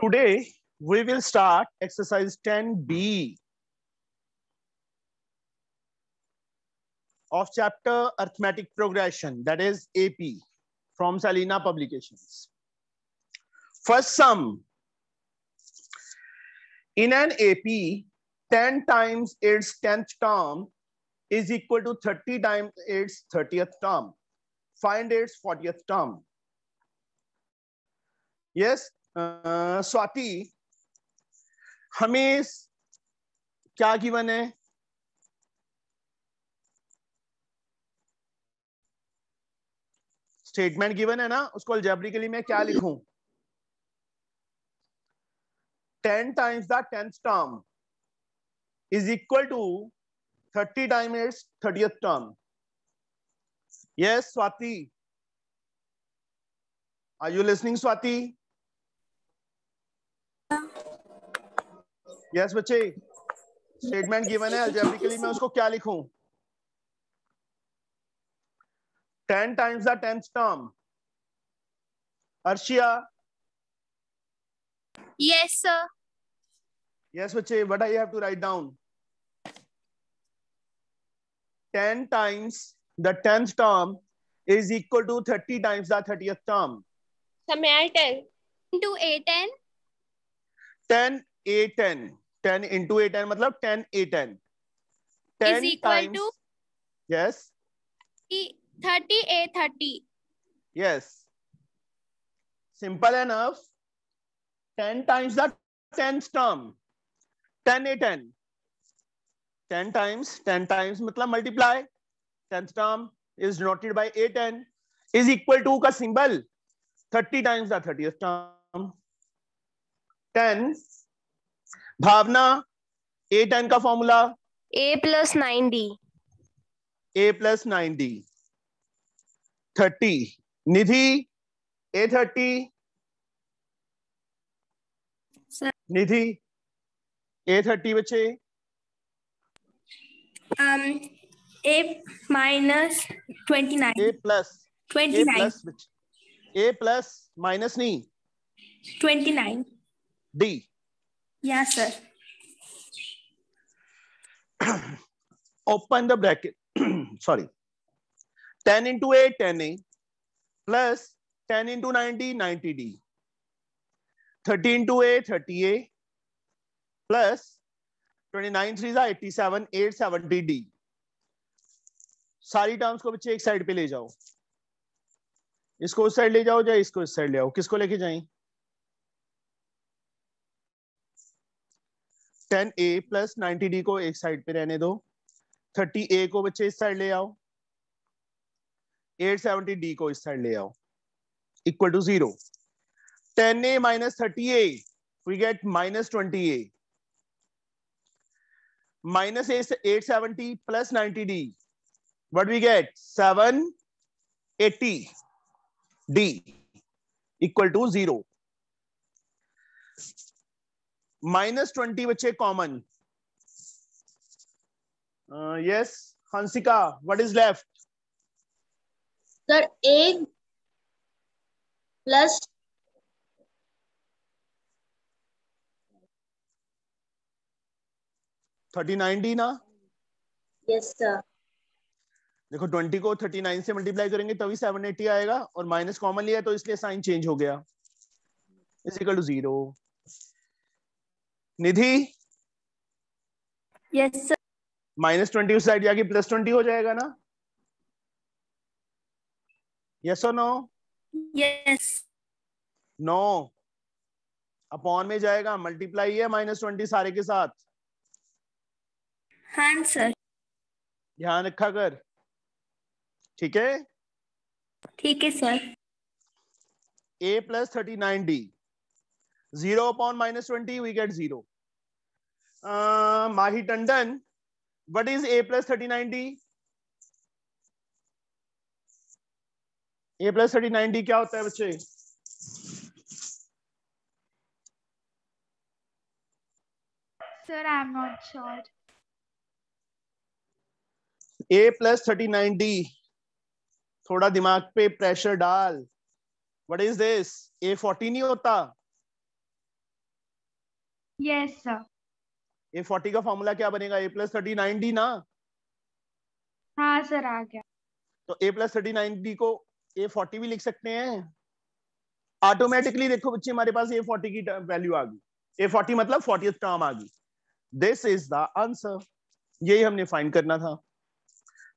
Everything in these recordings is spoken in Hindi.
Today, we will start exercise 10b of chapter Arithmetic Progression, that is AP, from Salina Publications. First sum. In an AP, 10 times its 10th term is equal to 30 times its 30th term. Find its 40th term. Yes, Swati हमें क्या गिवन है स्टेटमेंट गिवन है ना उसको के लिए मैं क्या लिखूं ten times the tenth term is equal to thirty time it's thirty term yes Swati are you listening Swati yes बच्चे स्टेटमेंट गिवन है अल्जेब्रिकली मैं उसको क्या लिखूं ten times the tenth term Arshia yes sir yes बच्चे what I have to write down ten times the tenth term is equal to thirty times the 30th term So may I tell? 2 a 10? Ten a 10. Ten into A ten मतलब ten A ten ten time yes thirty A thirty yes simple N ten times the ten term ten A ten ten times ten times मतलब multiply ten term is noted by A ten is equal to का symbol thirty times the thirty term ten Bhavna A ten का फॉर्मूला ए प्लस नाइन डी ए plus nine D thirty Nidhi ए थर्टी निधि ए थर्टी बच्चे A minus twenty nine A plus twenty plus A plus minus नहीं twenty nine D Yes, sir. Open the bracket. Sorry. 10 into 8, 10A plus 10 into 90, 90D. 30 into A, 30A plus 29 three जा 87, 870D. सारी टर्म्स को बच्चे एक साइड पे ले जाओ इसको उस साइड ले जाओ या इसको इस साइड ले आओ किसको लेके जाएं ten A plus ninety D को एक साइड पे रहने दो थर्टी ए को बच्चे इस साइड ले आओ एट सेवेंटी डी को इस साइड ले आओ equal to zero ten A minus thirty A we get minus twenty A ninety D what we get seven eighty D equal to zero minus twenty बच्चे common yes Hansika what is left sir A plus thirty nine D ना यस सर देखो ट्वेंटी को थर्टी नाइन से मल्टीप्लाई करेंगे तभी सेवन एटी आएगा और माइनस कॉमन लिया तो इसलिए साइन चेंज हो गया is equal to zero Nidhi yes sir minus twenty उस साइड जाके प्लस ट्वेंटी हो जाएगा ना यस और नो यस नो अपॉन में जाएगा मल्टीप्लाई है माइनस ट्वेंटी सारे के साथ हाँ सर ध्यान रखा कर ठीक है ठीक है sir A plus thirty nine D zero upon minus twenty we get zero uh, Mahi Tandon. What is A plus 39D? A plus 39D क्या होता है बच्चे Sir, I'm not sure. A plus 39D. थोड़ा दिमाग पे प्रेशर डाल What is this? A40 नहीं होता? Yes, sir. ए फोर्टी का फॉर्मूला क्या बनेगा A plus thirty nine D ना हाँ सर आ गया तो A plus thirty nine D को ए फोर्टी भी लिख सकते हैं ऑटोमेटिकली देखो बच्चे हमारे पास ए फोर्टी की वैल्यू आ गई ए फोर्टी मतलब फोर्टी टर्म आ गई दिस इज द आंसर यही हमने फाइंड करना था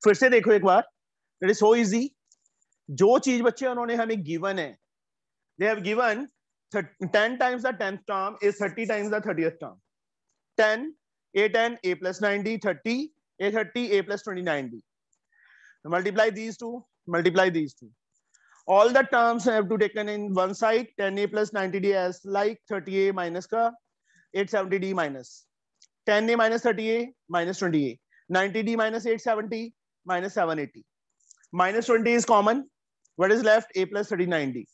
फिर से देखो एक बार इट इज सो इजी जो चीज बच्चे उन्होंने हमें गिवन है they have given ten times the tenth term is thirty times the 30th term 10, A10, A plus 9D, 30, A30, A 90, 30 a 29D. Multiply these two, multiply these two. All the terms have to taken in one side, 10A plus 90D as like 30A minus ka, 870D minus. 10A minus 30A minus 20A. 90D minus 870 minus 780. Minus 20 is common. What is left? A plus 39D.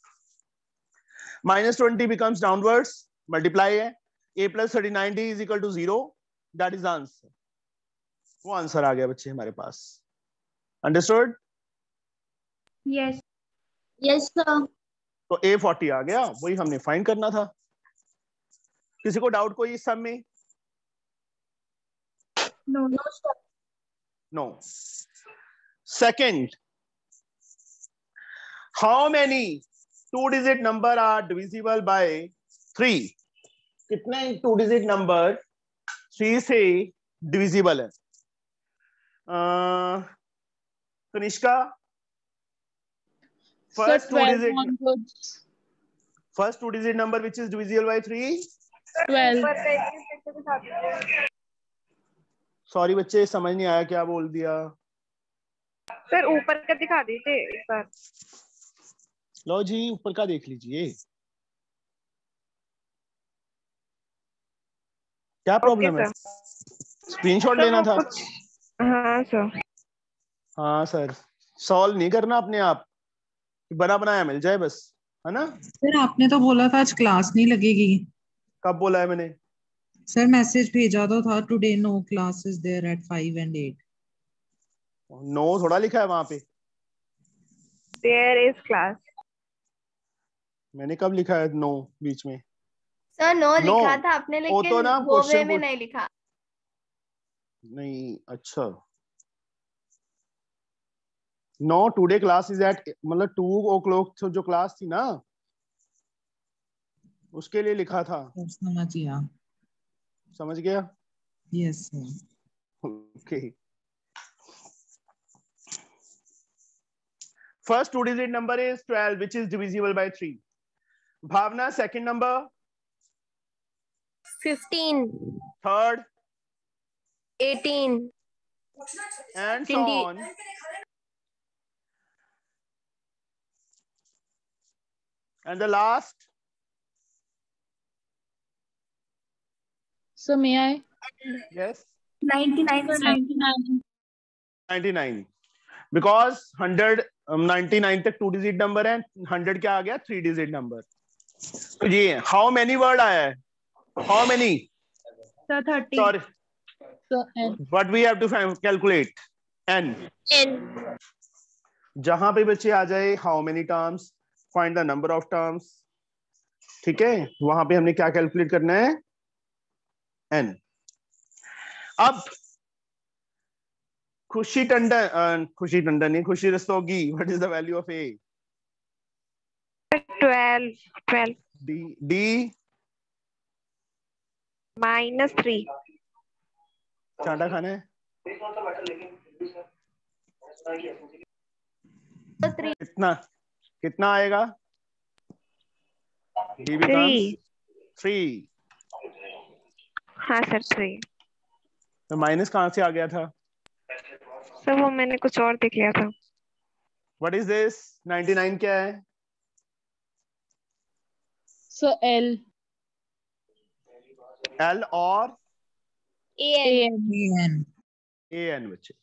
Minus 20 becomes downwards. Multiply A plus thirty nine D is equal to zero that is answer वो आंसर आ गया बच्चे हमारे पास अंडरस्टूड यस यस सर तो ए फोर्टी आ गया वही हमने फाइंड करना था किसी को डाउट कोई इस सब में no no no second how many two digit number are divisible by three कितने टू डिजिट नंबर थ्री से डिविजिबल है Kanishka first two digit first two digit number which is divisible by three sorry बच्चे समझ नहीं आया क्या बोल दिया सर ऊपर का दिखा दीजिए एक बार लो जी ऊपर का देख लीजिए क्या प्रॉब्लम है स्क्रीनशॉट लेना था हाँ सर हाँ सर सॉल्व नहीं करना अपने आप बना बनाया मिल जाए बस है ना सर आपने तो बोला था आज क्लास नहीं लगेगी कब बोला है मैंने सर मैसेज भेजा तो था today no classes there at 5 and 8 no थोड़ा लिखा है वहां पे देयर इज क्लास मैंने कब लिखा है नो no, बीच में सर नो तो no. लिखा था आपने लेकिन वो तो ना वो वे में नहीं लिखा नहीं अच्छा no today class is at मतलब टू ओ क्लॉक जो क्लास थी ना उसके लिए लिखा था समझ गया समझ गया yes okay first two digit number is twelve which is divisible by three Bhavna second number fifteen. third Eighteen. and 20. so on and the last so may i yes Ninety-nine. Ninety-nine. because hundred. 99 तक टू डिजिट नंबर है 100 क्या आ गया थ्री डिजिट नंबर तो ये हाउ मेनी वर्ड आया है how many sir 30 sorry so n what we have to calculate n n जहां पे बच्चे आ जाए how many terms find the number of terms ठीक है वहां पे हमने क्या कैलकुलेट करना है एन अब खुशी टंडन खुशी टंडन नहीं Khushi Rastogi what is the value of a twelve twelve d d minus three चाटा खाना है कितना कितना आएगा थ्री हाँ सर थ्री तो माइनस कहाँ से आ गया था सर वो मैंने कुछ और देख लिया था व्हाट इज दिस नाइन क्या है सर एल एल और एन एन बच्चे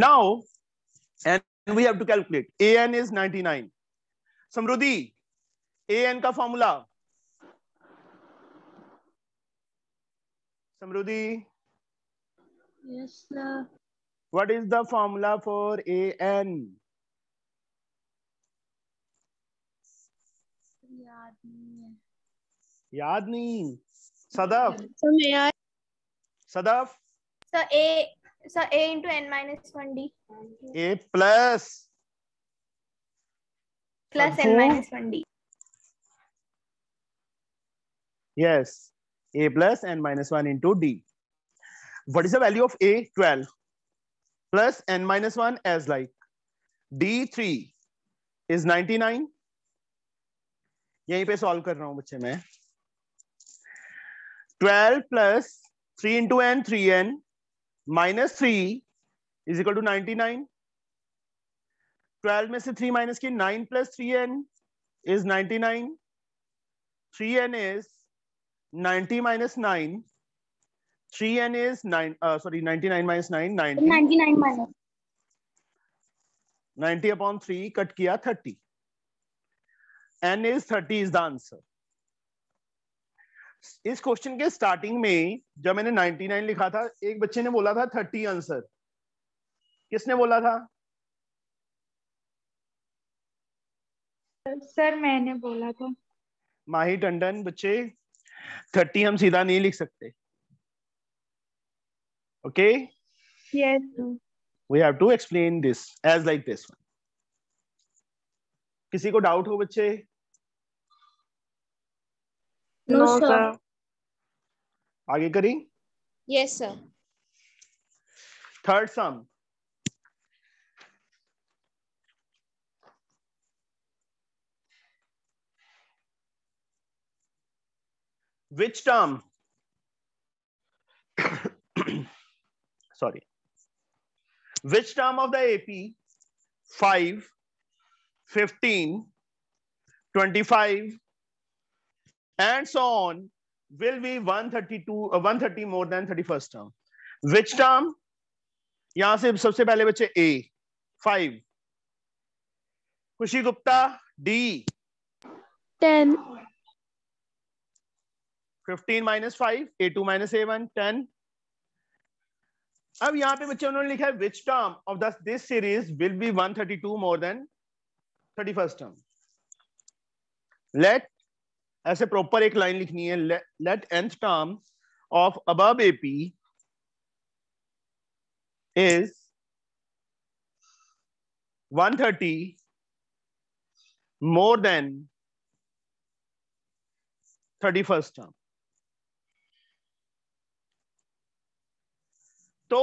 now and we have to calculate a n is ninety nine Samriddhi a n का formula Samriddhi what is the formula for a n याद नहीं है याद नहीं Sadaf Sadaf sir n minus one d A plus plus N minus one d yes a plus N minus one into d what is the value of a twelve plus N minus one as like d three is is nine यहीं पे सॉल्व कर रहा हूं बच्चे मैं twelve plus three into n three n minus three is equal to ninety nine twelve में से थ्री माइनस की nine plus three n is ninety nine three n is ninety minus nine three n is nine sorry ninety nine minus nine ninety ninety nine minus ninety upon three cut किया thirty N is thirty is the answer इस क्वेश्चन के स्टार्टिंग में जब मैंने 99 लिखा था एक बच्चे ने बोला था 30 आंसर किसने बोला था सर मैंने बोला था माही टंडन बच्चे 30 हम सीधा नहीं लिख सकते okay yes we have to explain this as like this किसी को डाउट हो बच्चे नो सर आगे करी yes sir third sum which term sorry which term of the ap 5 15 25 and so on will be 132 uh, 130 more than 31st term which term यहां से सबसे पहले बच्चे a five Khushi Gupta d ten fifteen minus five a two minus A one ten अब यहाँ पे बच्चे उन्होंने लिखा है which term of this this series will be 132 more than 31st term let ऐसे प्रॉपर एक लाइन लिखनी है let nth term of above AP is 130 more than 31st term तो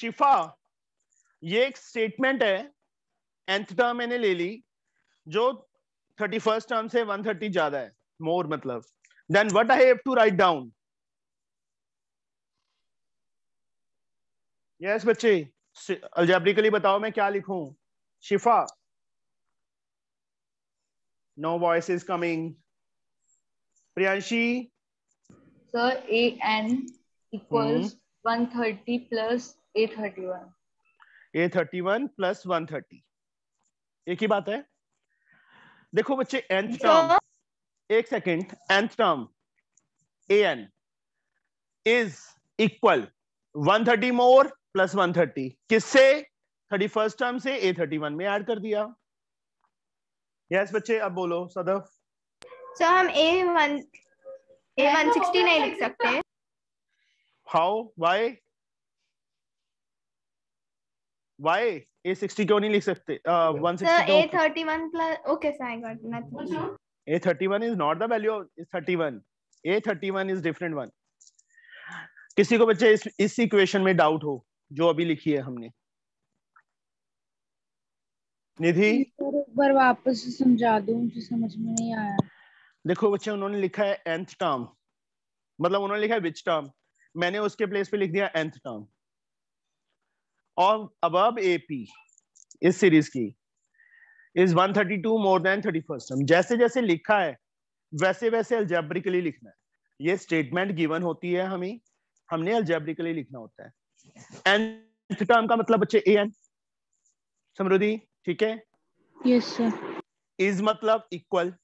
शिफा ये एक स्टेटमेंट है एंथ टर्म मैंने ले ली जो थर्टी फर्स्ट टर्म से वन थर्टी ज्यादा है मोर मतलब than what I have to write down yes बच्चे अल्जेब्रिकली बताओ मैं क्या लिखूं Shifa no voice is coming Priyanshi sir a n equals thirty plus a thirty one a thirty one plus one thirty एक ही बात है देखो बच्चे एंथ टर्म एक second nth term a n is equal 130 more plus 130 किससे थर्टी फर्स्ट टर्म से ए थर्टी वन में ऐड कर दिया यस yes, बच्चे अब बोलो सदफ सर so, हम a one a one sixty नहीं लिख सकते how why why a sixty क्यों नहीं लिख सकते uh, 160 Sir, A31 plus okay sir I got nothing A31 is not the value of A31 A31 is different one किसी को बच्चे इस इस इक्वेशन में डाउट हो जो अभी लिखी है हमने निधि एक बार वापस समझा दूं मुझे समझ में नहीं आया देखो बच्चे उन्होंने लिखा है nth टर्म मतलब उन्होंने लिखा है विच टर्म मैंने उसके प्लेस पे लिख दिया nth टर्म और अबब एपी इस सीरीज की is 132 more than 31st term जैसे जैसे लिखा है वैसे वैसे अल्जेब्रिकली लिखना है ये स्टेटमेंट गिवन होती है हमें हमने अल्जेब्रिकली लिखना होता है एंथ टर्म का मतलब बच्चे ए एन समृद्धि ठीक है यस सर इज मतलब equal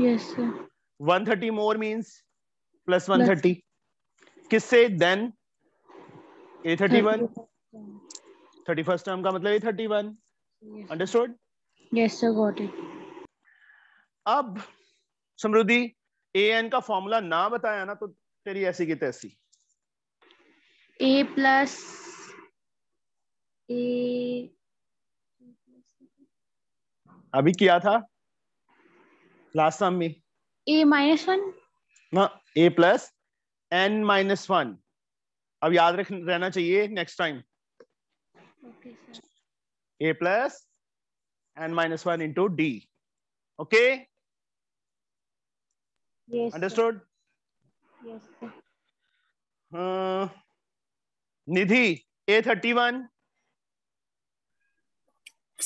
yes sir 130 more means plus 130 किससे than a thirty one thirty first term का मतलब a thirty one understood yes sir got it अब समृद्धि ए एन का फॉर्मूला ना बताया ना तो तेरी ऐसी की तैसी ए प्लस ए अभी किया था लास्ट टाइम में ए माइनस वन ना a plus N minus one अब याद रख रहना चाहिए next time a plus N minus one into d okay understood Nidhi A thirty one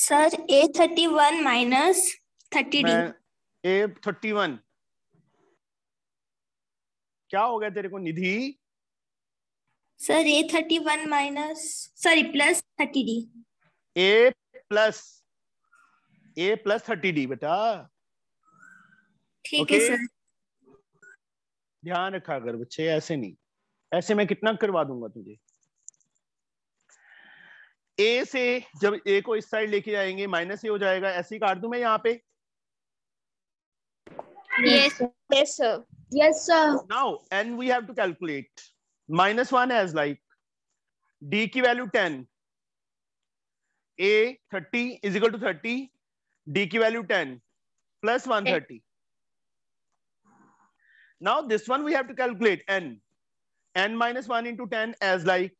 sir a thirty one minus thirty d a thirty one क्या हो गया तेरे को Nidhi sir a thirty one minus sorry plus thirty d A plus A plus thirty d बेटा ठीक okay? है सर ध्यान रखा कर बच्चे ऐसे नहीं ऐसे मैं कितना करवा दूंगा तुझे ए से जब ए को इस साइड लेके जाएंगे माइनस ए हो जाएगा ऐसे ही काट दू मैं यहाँ पे yes yes sir sir sir now and we have to calculate minus 1 as like d की वैल्यू 10 a 30 is equal to 30 d की वैल्यू 10 plus 130 a. now this one we have to calculate n n minus 1 into 10 as like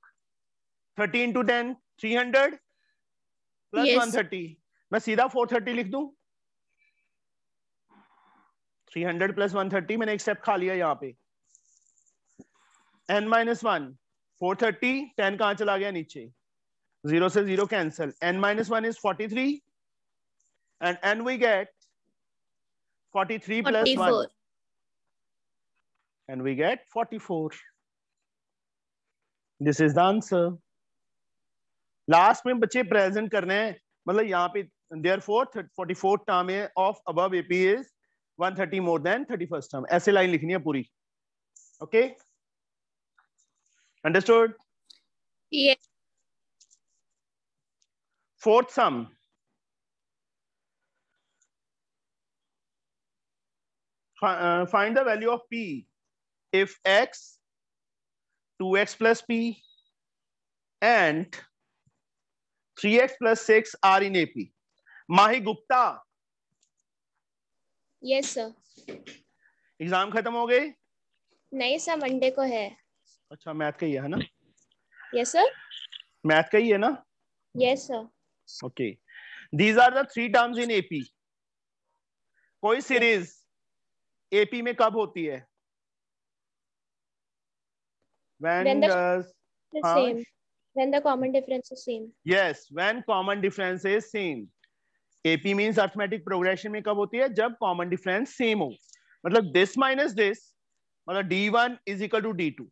30 into 10 300 plus yes. 130 मैं सीधा 430 लिख दूं 300 प्लस 130 मैंने एक स्टेप खा लिया यहाँ पे n minus one four thirty ten कहां चला गया नीचे जीरो से zero cancel n minus one is forty three and n we get forty three plus one and we get forty four this is the answer last में बच्चे present करने हैं मतलब यहाँ पे therefore therefore 44th term है AP is one thirty more than thirty first term ऐसे लाइन लिखनी है पूरी okay okay Understood? Yes. Fourth sum. Uh, find the value of p if x 2x plus p and 3x plus 6 are in AP. Mahi Gupta. Yes, sir. Exam खत्म हो गई नहीं सर मंडे को है अच्छा मैथ का ही है ना यस सर मैथ का ही है ना yes sir okay these are the three terms in AP कोई सीरीज एपी में कब होती है when, when the, does the huh? same when the common difference is same yes when common difference is same AP means arithmetic progression में कब होती है जब common difference same हो मतलब this minus this मतलब d1 is equal to d2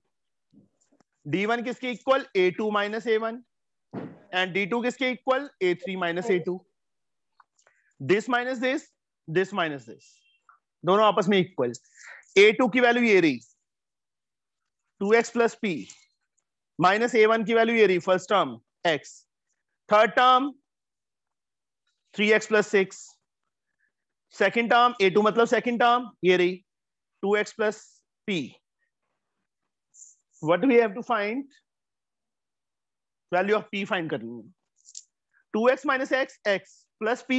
d one किसके equal a two minus A one and d two किसके equal a three minus A two this minus this this minus this दोनों आपस में इक्वल ए टू की वैल्यू ये रही two x plus p minus ए वन की वैल्यू ये रही first term x third term three x plus six second term a two मतलब सेकेंड टर्म ये रही two x plus p what do we have to find? Value of p find कर लूंगा two x minus x x plus p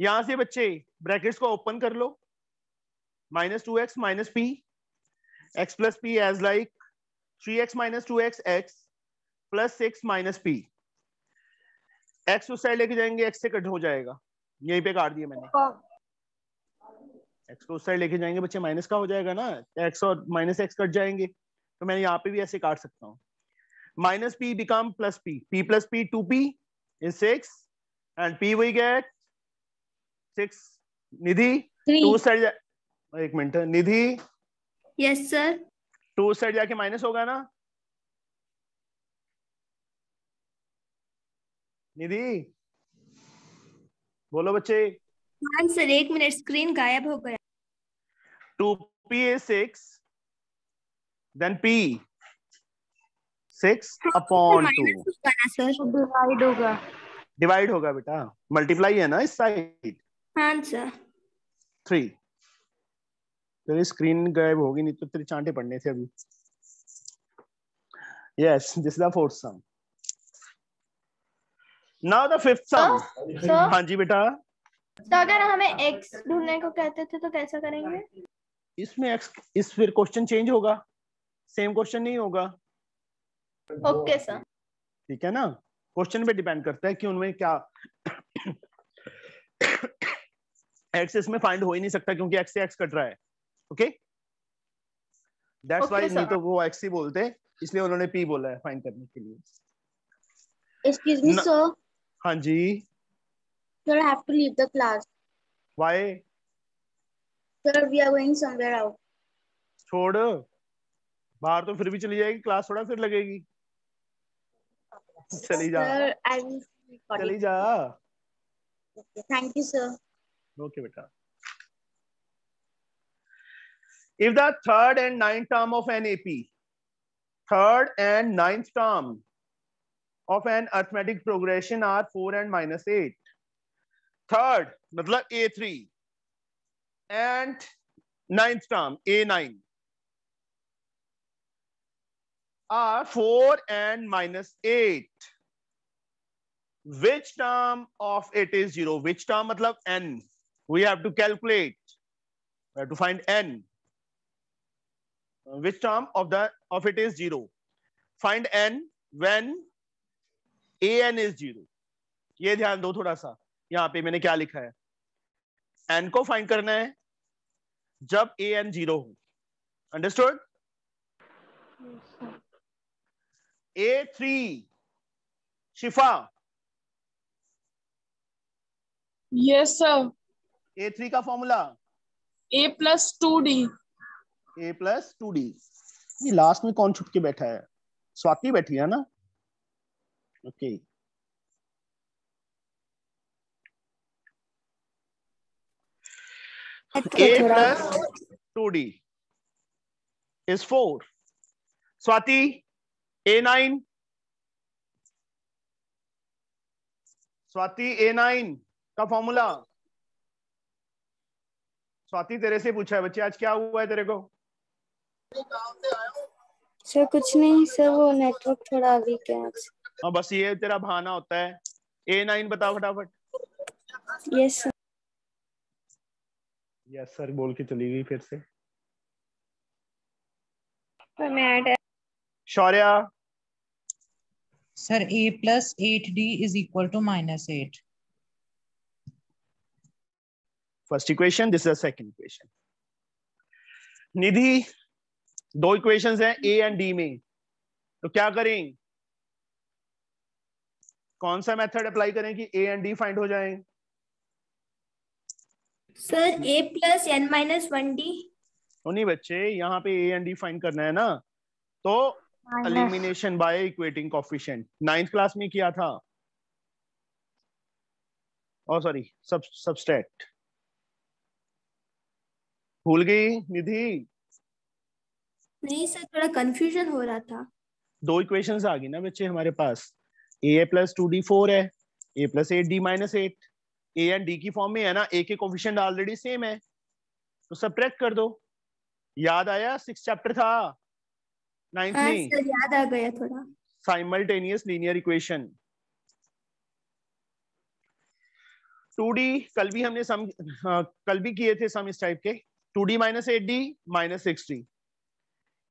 यहां से बच्चे ब्रैकेट्स को ओपन कर लो minus two x minus p x plus p as like three x minus two x x plus six minus p x उस साइड लेके जाएंगे एक्स से कट हो जाएगा यहीं पे काट दिया मैंने एक्स को उस साइड लेके जाएंगे बच्चे माइनस का हो जाएगा ना एक्स और माइनस एक्स कट जाएंगे तो मैं यहाँ पे भी ऐसे काट सकता हूँ minus p become p p p plus p 2p is six and p we get 6 nidhi 2 side एक मिनट Nidhi yes sir two side जाके माइनस होगा ना निधि बोलो बच्चे सर हाँ, एक मिनट स्क्रीन गायब हो गया two p a six then P. Six upon two divide होगा डिवाइड होगा बेटा मल्टीप्लाई है ना इस साइड आंसर थ्री तेरी स्क्रीन गायब होगी नहीं तो तेरे चांटे पड़ने थे अभी yes this is the fourth sum now the fifth sum oh, so, हाँ जी बेटा तो अगर हमें x ढूंढने को कहते थे तो कैसा करेंगे इसमें x इस फिर क्वेश्चन चेंज होगा सेम क्वेश्चन नहीं होगा ओके सर ठीक है ना क्वेश्चन पे डिपेंड करता है कि उनमें क्या एक्स इसमें फाइंड हो ही नहीं सकता क्योंकि एक्स से एक्स कट रहा है ओके दैट्स व्हाई नहीं तो वो एक्स ही बोलते इसलिए उन्होंने पी बोला है फाइंड करने के लिए एक्सक्यूज मी सर हां जी sir I have to leave the class why sir we are going somewhere out छोड़ बाहर तो फिर भी चली जाएगी क्लास थोड़ा फिर लगेगी चली जा चली जा थैंक यू सर ओके बेटा if the third and ninth term of an AP, third and ninth term of an arithmetic progression are 4 and minus 8. Third, मतलब A3 and ninth term A9. are 4 and minus 8. Which term of it is 0? Which term matlab n? We have to calculate. We have to find n. Which term of the of it is 0? Find n when a n is 0. ये ध्यान दो थोड़ा सा यहाँ पे मैंने क्या लिखा है एन को फाइंड करना है जब ए एन जीरो हो understood a three Shifa yes sir a three का फॉर्मूला ए प्लस टू डी ए प्लस टू डी ये लास्ट में कौन के बैठा है स्वाति बैठी है ना okay okay. Plus two D is four Swati a nine Swati a nine का फॉर्मूला स्वाति तेरे से पूछा है बच्चे आज क्या हुआ है तेरे को सर कुछ नहीं सर वो नेटवर्क थोड़ा वीक क्या हाँ, बस ये तेरा बहाना होता है ए नाइन बताओ फटाफट यस सर यस सर बोल के चली गई फिर से मैं Shaurya sir a plus 8d is equal to minus 8. First equation, this is the second equation. Nidhi दो इक्वेशंस हैं a एंड d में तो क्या करें कौन सा मेथड अप्लाई करें कि ए एंड डी फाइंड हो जाएं? सर ए plus N minus one d नहीं बच्चे यहाँ पे ए एंड डी फाइंड करना है ना तो elimination by equating coefficient ninth class में किया था और सॉरी सब सबस्टेट भूल गई निधि नहीं सर थोड़ा कंफ्यूजन हो रहा था दो इक्वेशंस आ गई ना बच्चे हमारे पास a a plus two d four है a plus eight d minus eight a and d की फॉर्म में है ना ए के कोफिशिएंट ऑलरेडी सेम है तो सब कर दो याद आया सिक्स चैप्टर था नाइन्थ हाँ, याद आ गया थोड़ा साइमल्टेनियस लीनियर इक्वेशन 2d कल भी हमने सम हाँ, कल भी किए थे सम इस टाइप के 2d d minus eight d minus six d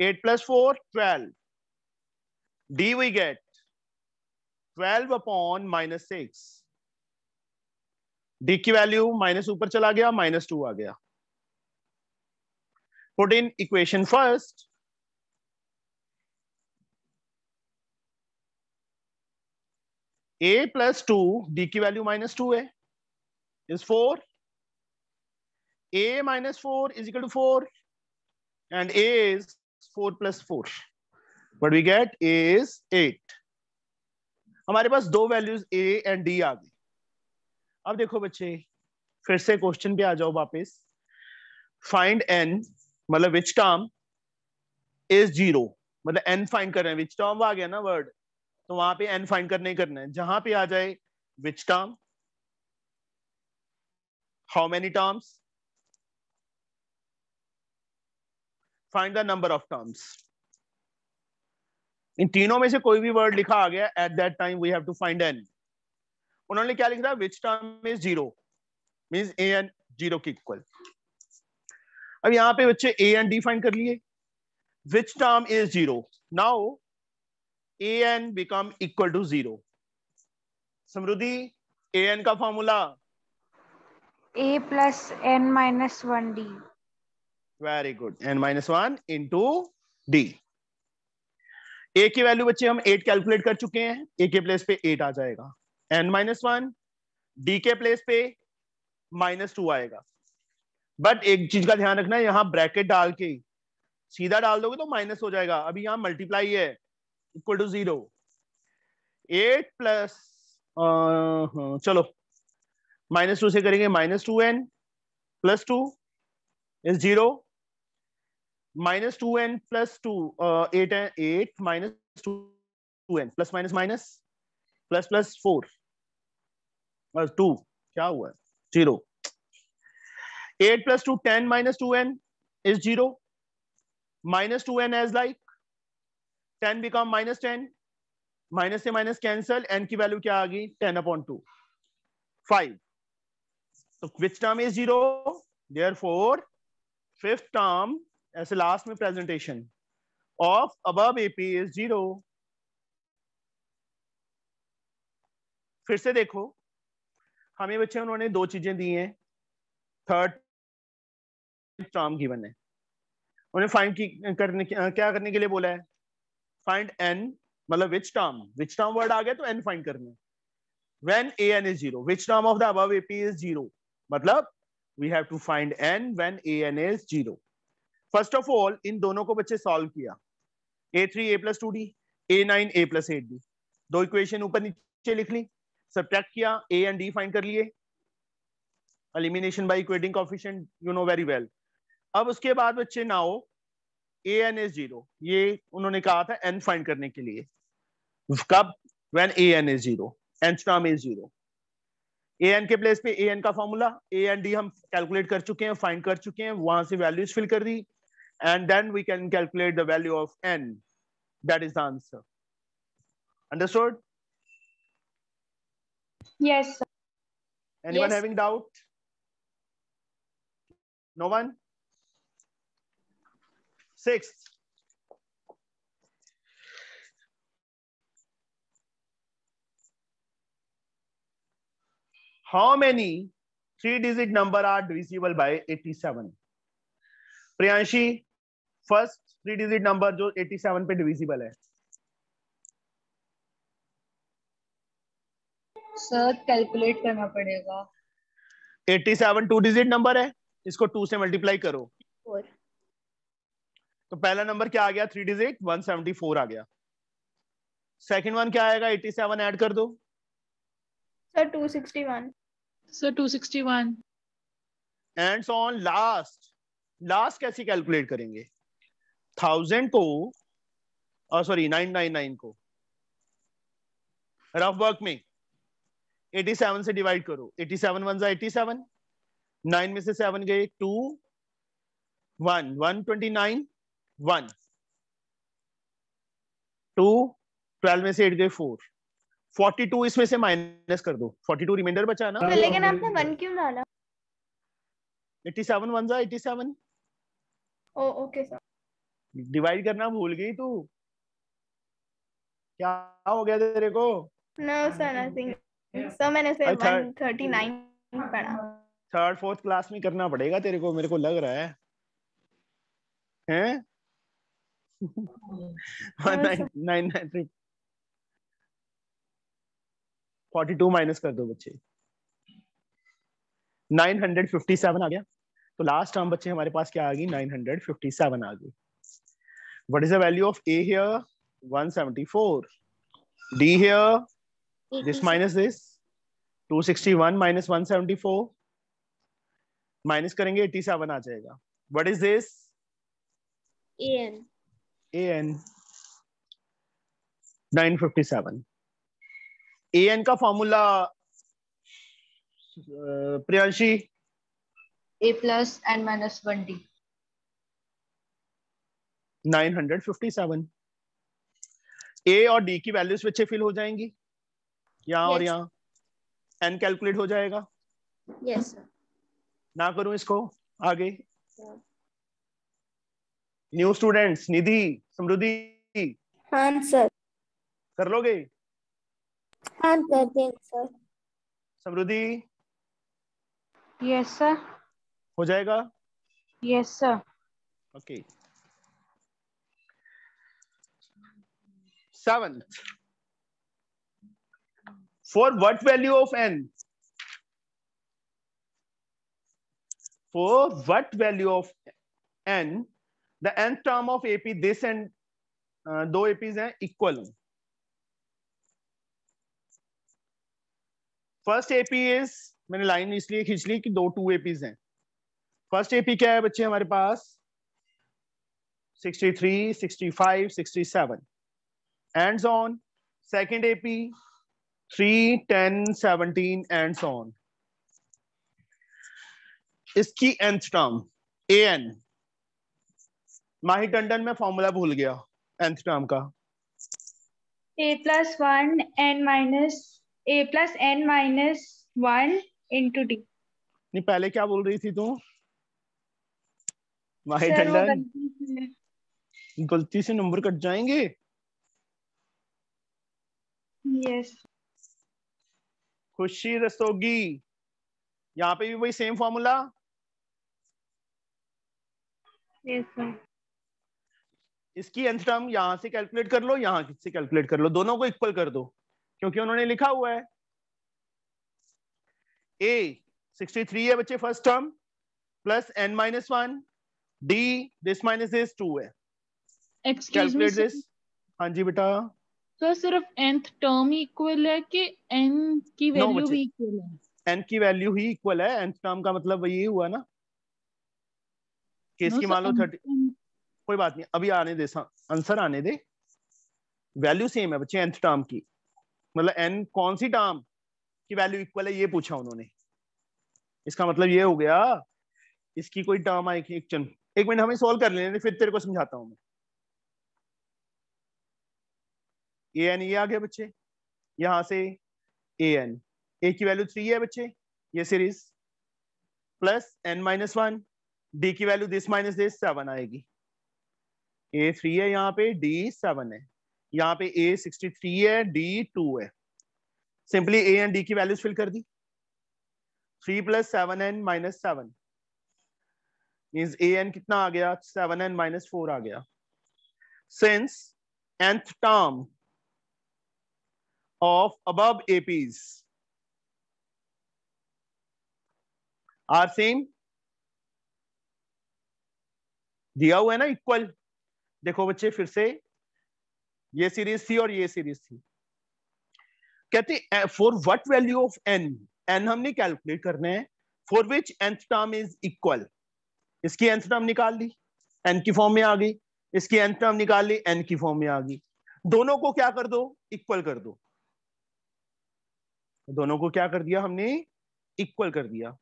eight plus four twelve d we get twelve upon minus six d की वैल्यू माइनस ऊपर चला गया माइनस टू आ गया put in equation first a plus two d की वैल्यू माइनस टू है is four a minus four is equal to four and a is four plus four but we get a is eight हमारे पास दो वैल्यूज a एंड d आ गई अब देखो बच्चे फिर से क्वेश्चन पे आ जाओ वापस फाइंड n मतलब विच टर्म इज जीरो मतलब n फाइंड कर रहे हैं विच टर्म आ गया ना वर्ड तो वहां पे एन फाइंड करने करना है जहां पे आ जाए which term how many terms find the number of terms in तीनों में से कोई भी वर्ड लिखा आ गया at that time we have to find n उन्होंने क्या लिखा which term is zero mean a n zero के इक्वल अब यहां पे बच्चे ए एन डी फाइंड कर लिए which term is zero now a n become equal to zero Samriddhi a n का formula A plus N minus one d very good n minus one into d a की वैल्यू बच्चे हम एट कैलकुलेट कर चुके हैं ए के प्लेस पे एट आ जाएगा एन माइनस वन डी के प्लेस पे माइनस टू आएगा बट एक चीज का ध्यान रखना है यहाँ ब्रैकेट डाल के सीधा डाल दोगे तो माइनस हो जाएगा अभी यहां मल्टीप्लाई है equal to zero eight plus चलो माइनस टू से करेंगे minus two n plus two is zero minus two n plus two eight n eight minus two n plus minus minus plus plus four two क्या हुआ zero eight plus two ten minus two n is zero minus two n as like ten become minus ten minus से माइनस कैंसल एन की वैल्यू क्या आ गई टेन अपॉन टू फाइव तो which term is zero there four fifth term ऐसे लास्ट में presentation of above AP is zero फिर से देखो हमें बच्चे उन्होंने दो चीजें दी हैं थर्ड टर्म गिवन है उन्हें फाइंड की करने क्या करने के लिए बोला है फाइंड एन मतलब which term which term word आ गया तो एन फाइंड करना है when an is 0 which term of the above ap is 0 matlab मतलब, we have to find n when an is 0 first of all in dono ko bacche solve kiya a3 a plus 2d a9 a plus 8d दो इक्वेशन ऊपर नीचे लिख ली सब्ट्रैक्ट किया ए एंड डी फाइंड कर लिए elimination by equating coefficient you know very well अब उसके बाद बच्चे now a n is zero ये उन्होंने कहा था एन फाइंड करने के लिए कब when a n is zero n स्टॉम इज जीरो ए एन के प्लेस पे ए एन का फॉर्मूला ए एन डी हम कैलकुलेट कर चुके हैं फाइंड कर चुके हैं वहां से वैल्यूज फिल कर दी and then we can calculate the value of n that is the answer understood yes anyone having doubt no one Sixth, how many three digit number are divisible by 87 priyanshi first three digit number जो 87 पे divisible है सर कैलकुलेट करना पड़ेगा 87 टू डिजिट नंबर है इसको टू से मल्टीप्लाई करो तो पहला नंबर क्या आ गया three this eight one seventy four आ गया सेकंड वन क्या आएगा एटी सेवन एड कर दो sir two sixty one sir two sixty one and on last last कैसे कैलकुलेट करेंगे थाउजेंड को सॉरी नाइन नाइन नाइन को रफ वर्क में एटी सेवन से डिवाइड करो eighty seven one eighty seven nine में से सेवन गए two one one twenty nine one two twelve में से एट गए फोर फोर्टी टू इसमें से माइनस कर दो फोर्टी टू रिमाइंडर बचा ना तो लेकिन आपने वन क्यों डाला एट्टी सेवन वन जा एट्टी सेवन ओ ओके सर डिवाइड करना भूल गई तू क्या हो गया तेरे को नो सर नथिंग सर मैंने से अच्छा। नाइन पढ़ा थर्ड फोर्थ क्लास में करना पड़ेगा तेरे को मेरे को लग रहा है हैं फोर्टी टू माइनस कर दो बच्चे 957 आ गया तो लास्ट टर्म बच्चे हमारे पास क्या आ गई 957 आ गई what is the value of a here 174 d here this minus this 261 minus 174 minus करेंगे 87 आ जाएगा what is this n n 957 n का formula Priyanshi a plus N minus one d 957 a और डी की वैल्यूज पीछे फिल हो जाएंगी यहाँ yes. और यहाँ एन कैलकुलेट हो जाएगा यस yes, sir. ना करूं इसको आगे yeah. New students Nidhi Samriddhi हाँ सर कर लोगे हाँ कर देंगे सर समृद्धि यस सर हो जाएगा yes sir okay seven for what value of n for what value of n the nth term of AP this and दो एपीज हैं इक्वल फर्स्ट एपी इज मैंने लाइन इसलिए खींच ली कि दो टू एपीज हैं फर्स्ट एपी क्या है बच्चे हमारे पास sixty three sixty five sixty seven and on second AP three ten seventeen so on इसकी एंथ टर्म ए एन माही टंडन में फॉर्मूला भूल गया nth टर्म का a plus 1 n minus a plus n minus 1 into d नहीं पहले क्या बोल रही थी तू माही टंडन गलती से नंबर कट जाएंगे यस खुशी रसोगी यहाँ पे भी वही सेम फॉर्मूला yes, इसकी nth टर्म यहां से कैलकुलेट कर लो यहां से कैलकुलेट कर लो दोनों को इक्वल कर दो क्योंकि उन्होंने लिखा हुआ है ए 63 है बच्चे first term plus N minus one d this minus this two है कैलकुलेट दिस हाँ जी बेटा तो सिर्फ एंथ टर्म ही इक्वल है कि एन की वैल्यू भी इक्वल है एन की वैल्यू ही इक्वल है एंथ टर्म का मतलब वही हुआ ना कि इसकी मान लो थर्टी कोई बात नहीं अभी आने दे आंसर आने दे वैल्यू सेम है बच्चे एंथ टर्म की मतलब एन कौन सी टर्म की वैल्यू इक्वल है ये पूछा उन्होंने इसका मतलब ये हो गया इसकी कोई टर्म आएगी एक चंद एक मिनट हमें सॉल्व कर लेने फिर तेरे को समझाता हूं मैं ए एन ये आ गया बच्चे यहां से ए एन ए की वैल्यू थ्री है बच्चे ये series plus N minus one d की value this minus this seven आएगी ए थ्री है यहाँ पे डी सेवन है यहाँ पे ए सिक्सटी थ्री है डी टू है सिंपली ए एंड डी की वैल्यूज फिल कर दी three plus seven n minus seven mean a n कितना आ गया सेवन एन माइनस फोर आ गया since nth term of above APs are same दिया हुआ है ना इक्वल देखो बच्चे फिर से ये सीरीज थी और ये सीरीज थी कहते for what value of n n हमने कैलकुलेट करने हैं for which nth term is equal इसकी एंथ टर्म निकाल ली एन की फॉर्म में आ गई इसकी एंथ टर्म निकाल ली एन की फॉर्म में आ गई दोनों को क्या कर दो इक्वल कर दो दोनों को क्या कर दिया हमने इक्वल कर दिया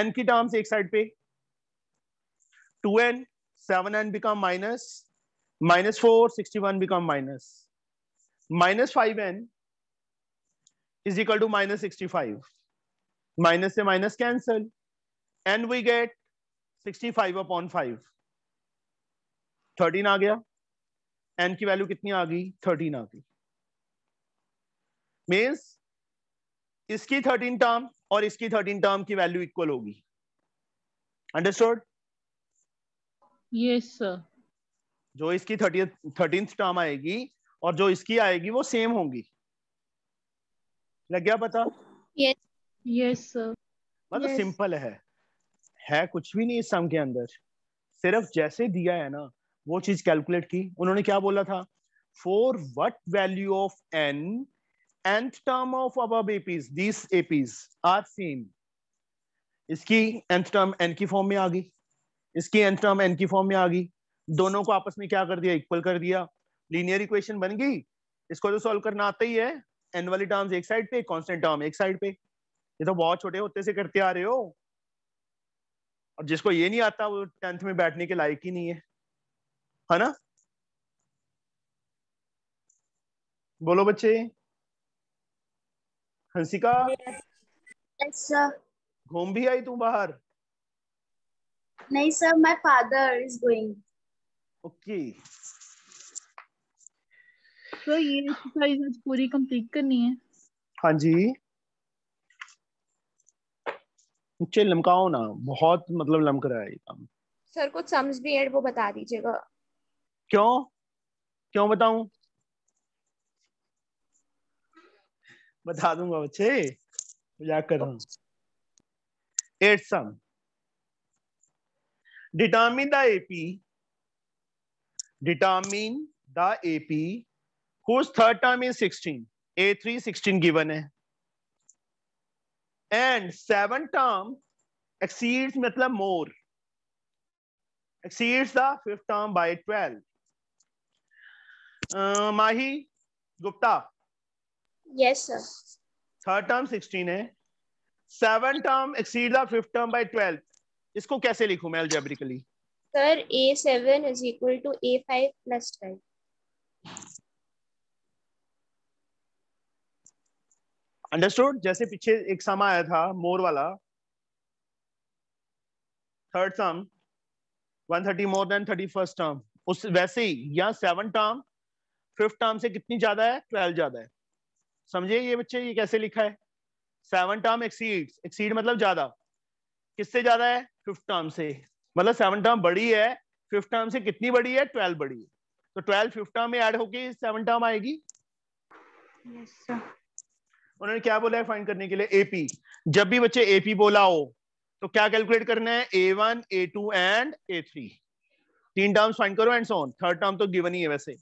एन की टर्म्स एक साइड पे two n seven n become minus minus 4 61 become minus minus 5n is equal to minus 65 minus se minus cancel and we get 65 upon 5 13 आ गया n की वैल्यू कितनी आ गई 13 आ गई मीन्स इसकी 13 टर्म और इसकी 13 टर्म की वैल्यू इक्वल होगी अंडरस्टूड यस सर जो इसकी थर्टी थर्टीन टर्म आएगी और जो इसकी आएगी वो सेम होंगी लग गया पता यस यस मतलब सिंपल है है कुछ भी नहीं इस सम के अंदर सिर्फ जैसे दिया है ना वो चीज कैलकुलेट की उन्होंने क्या बोला था for what value of n nth term of अब APs these APs are same इसकी एंथ टर्म एन की फॉर्म में आ गई इसकी एंथ टर्म एन की फॉर्म में आ गई दोनों को आपस में क्या कर दिया इक्वल कर दिया लीनियर इक्वेशन बन गई इसको तो सॉल्व करना आता ही है एन वाली टर्म्स एक साइड पे कॉन्स्टेंट टर्म एक साइड पे ये तो बहुत छोटे होते से करते आ रहे हो और जिसको ये नहीं आता वो टेंथ में बैठने के लायक ही नहीं है है ना बोलो बच्चे हंसिका घूम yes, भी आई तू बाहर नहीं sir my father is going okay तो ये एक्सरसाइज आज पूरी कंप्लीट करनी है हाँ जी नीचे लमकाओ ना बहुत मतलब लमक रहा है काम सर कुछ सम्स भी है वो बता दीजिएगा क्यों क्यों बताऊं बता दूंगा बच्चे मजाक कर रहा हूं eight sum determine the AP determine the AP whose third term is 16 A3 16 given है and seven term exceeds मतलब more exceeds the fifth term by 12 uh, Mahi Gupta yes sir third term 16 है seven term exceeds the fifth term by 12 इसको कैसे लिखूं मैं algebraically sir a seven is equal to a five plus 12. Understood जैसे पीछे एक सम आया था मोर वाला third sum 130 more than 31st term उस वैसे ही यहाँ सेवन टर्म फिफ्थ टर्म से कितनी ज्यादा है ट्वेल्व ज्यादा है समझे ये बच्चे ये कैसे लिखा है सेवन टर्म एक्सीड एक्सीड मतलब ज्यादा किससे ज्यादा है फिफ्थ टर्म से मतलब सेवन टर्म बड़ी है फिफ्थ टर्म से कितनी बड़ी है ट्वेल्व बड़ी है तो ट्वेल्व फिफ्थ टर्म में एड होके सेवन टर्म आएगी yes, उन्होंने क्या बोला है फाइन करने के लिए एपी जब भी बच्चे एपी बोला हो तो क्या कैलकुलेट करना है a one A two and A three तीन टर्म्स फाइन करो एंड सोन थर्ड टर्म तो गिवन ही है वैसे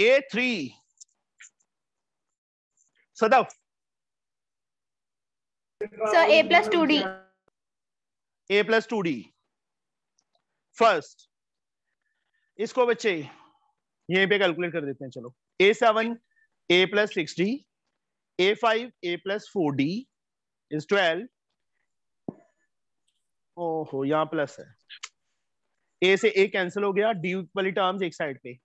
a three Sadaf sir A plus two d A plus two d first इसको बच्चे यहीं पे कैलकुलेट कर देते हैं चलो a seven a plus six d a five a plus four d is twelve ओहो यहां प्लस है ए से ए कैंसिल हो गया डी वाली टर्म्स एक साइड पे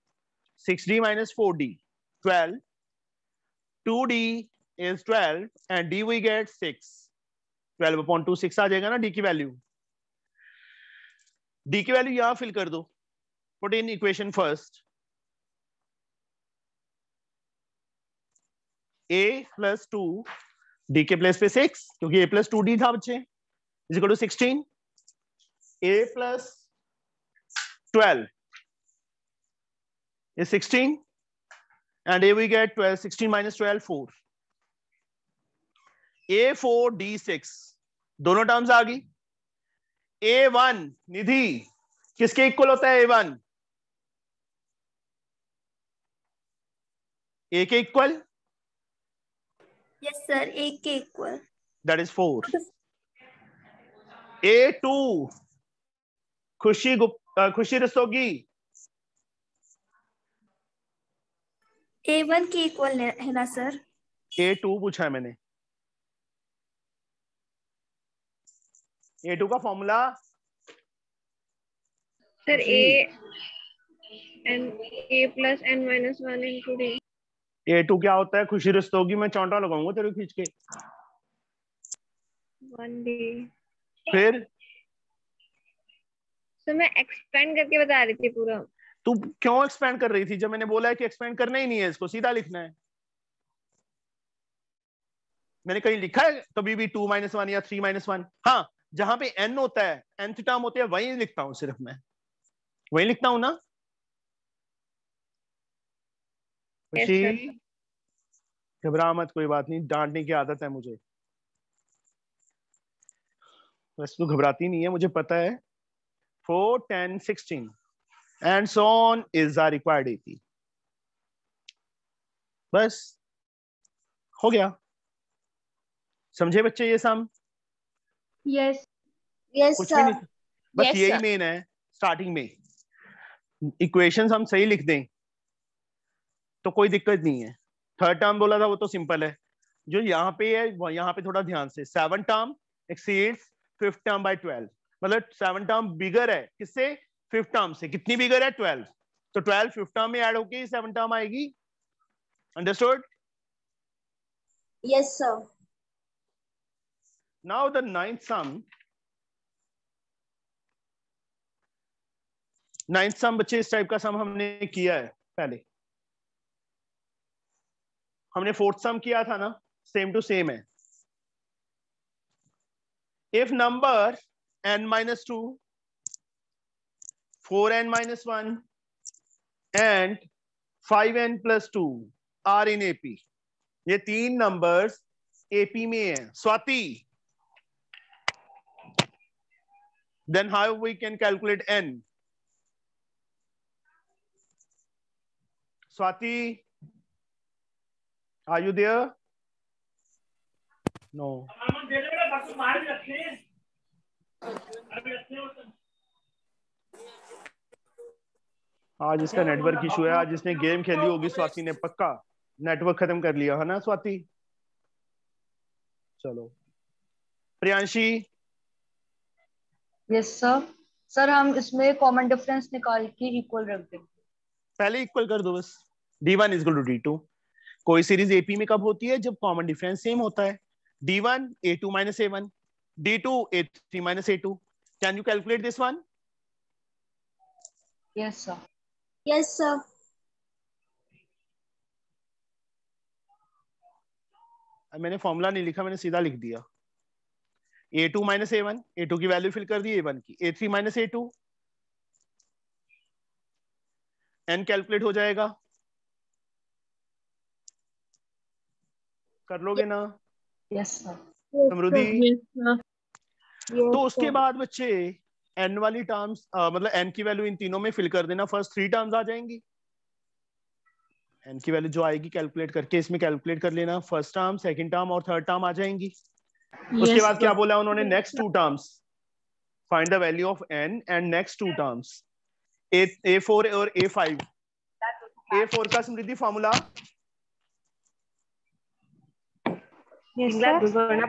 six D minus four d twelve two D is twelve and d we get six twelve upon two six आ जाएगा ना डी की वैल्यू डी की वैल्यू यहां फिल कर दो put in equation first a plus two d के प्लस पे सिक्स क्योंकि ए प्लस टू डी था बच्चे is equal to sixteen a plus twelve is sixteen and a we get twelve sixteen minus twelve four A four d six दोनों टर्म्स आ गई ए वन निधि किसके इक्वल होता है ए वन ए के इक्वल यस सर ए के equal that is four a two Khushi Gupta खुशी रसोगी ए वन के इक्वल है ना सर ए टू पूछा है मैंने ए टू का formula sir a N A plus N minus one into d a two क्या होता है खुशी होगी मैं चौंटा लगाऊंगा तेरे खींच के वन डी फिर सर मैं एक्सपेंड करके बता रही थी पूरा तू क्यों एक्सपेंड कर रही थी जब मैंने बोला है कि एक्सपेंड करना ही नहीं है इसको सीधा लिखना है मैंने कहीं लिखा है कभी भी टू माइनस वन या थ्री माइनस वन हाँ जहां पे एन होता है एंथ टर्म होते हैं वही लिखता हूं सिर्फ मैं वही लिखता हूं ना घबरा मत कोई बात नहीं डांटने की आदत है मुझे वैसे तो घबराती नहीं है मुझे पता है four ten sixteen and so on is are required eighty बस हो गया समझे बच्चे ये सब बस yes, यही मेन है स्टार्टिंग में इक्वेशन हम सही लिख दें तो कोई दिक्कत नहीं है थर्ड टर्म बोला था वो तो सिंपल है जो यहाँ पे है यहाँ पे थोड़ा ध्यान से seven term exceeds fifth term by twelve मतलब सेवन टर्म बिगर है किससे फिफ्थ टर्म से कितनी बिगर है ट्वेल्व तो ट्वेल्व फिफ्थ टर्म में एड होके सेवन टर्म आएगी understood yes sir Now the ninth sum, ninth sum बच्चे इस टाइप का सम हमने किया है पहले हमने फोर्थ सम किया था ना सेम टू सेम है if number n minus two four n minus one and five n plus two are in AP ये तीन नंबर्स एपी में है Swati then how we can calculate n swati are you there no आज इसका नेटवर्क इशू है आज इसने गेम खेली होगी स्वाति ने पक्का नेटवर्क खत्म कर लिया है ना स्वाति चलो प्रियांशी यस सर सर हम इसमें कॉमन डिफरेंस निकाल के इक्वल रख देंगे पहले इक्वल कर दो बस d1 is equal to d2 कोई सीरीज ap में कब होती है जब कॉमन डिफरेंस सेम होता है d1 a2 a1 d2 a3 a2 can you calculate this one yes sir yes sir मैंने फॉर्मूला नहीं लिखा मैंने सीधा लिख दिया a two minus A one A two की वैल्यू फिल कर दी ए वन की a three minus A two n calculate हो जाएगा कर लोगे ना यस सर समृद्धि तो उसके बाद बच्चे एन वाली टर्म्स मतलब एन की वैल्यू इन तीनों में फिल कर देना फर्स्ट थ्री टर्म्स आ जाएंगी एन की वैल्यू जो आएगी कैलकुलेट करके इसमें कैलकुलेट कर लेना फर्स्ट टर्म सेकंड टर्म और थर्ड टर्म आ जाएंगी उसके बाद क्या बोला उन्होंने next two terms find the value of n and next two terms a four और ए फाइव ए फोर का समृद्धि फॉर्मूला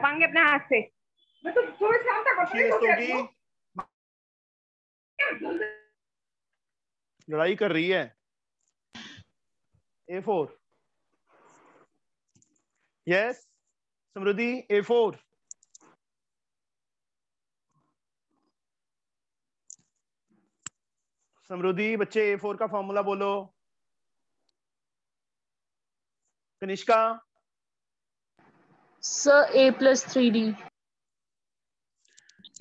पाएंगे अपने हाथ से तो लड़ाई कर रही है a four yes Samriddhi a four Samriddhi बच्चे ए फोर का फॉर्मूला बोलो Kanishka sir A plus three d